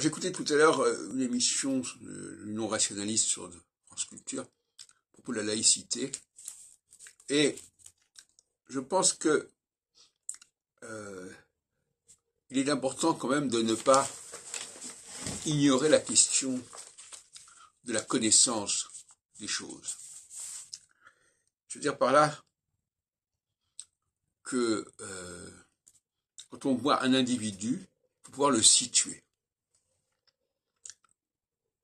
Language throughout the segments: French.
j'écoutais tout à l'heure euh, une émission euh, non rationaliste sur France Culture à propos de la laïcité. Et je pense que euh, il est important quand même de ne pas ignorer la question de la connaissance des choses. Je veux dire par là que quand on voit un individu, il faut pouvoir le situer.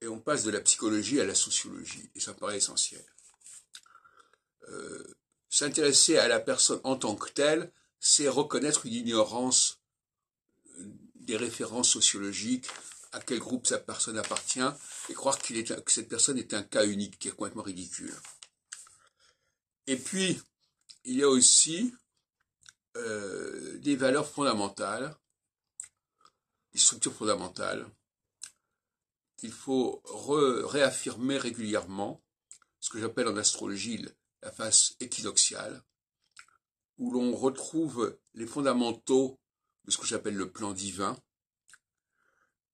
Et on passe de la psychologie à la sociologie, et ça me paraît essentiel. Euh, s'intéresser à la personne en tant que telle, c'est reconnaître une ignorance euh, des références sociologiques, à quel groupe sa personne appartient, et croire est, que cette personne est un cas unique, qui est complètement ridicule. Et puis, il y a aussi euh, des valeurs fondamentales, des structures fondamentales, il faut réaffirmer régulièrement ce que j'appelle en astrologie la face équinoxiale, où l'on retrouve les fondamentaux de ce que j'appelle le plan divin,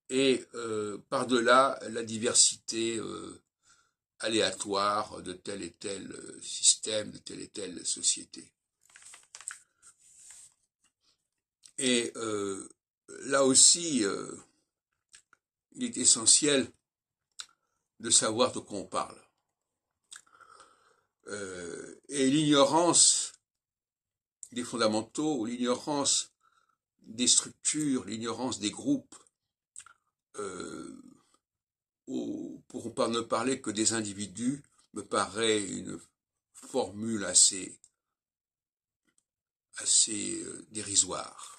et euh, par-delà la diversité euh, aléatoire de tel et tel euh, système, de telle et telle société. Et là aussi, il est essentiel de savoir de quoi on parle. Euh, et l'ignorance des fondamentaux, l'ignorance des structures, l'ignorance des groupes, euh, pour ne parler que des individus, me paraît une formule assez, assez euh, dérisoire.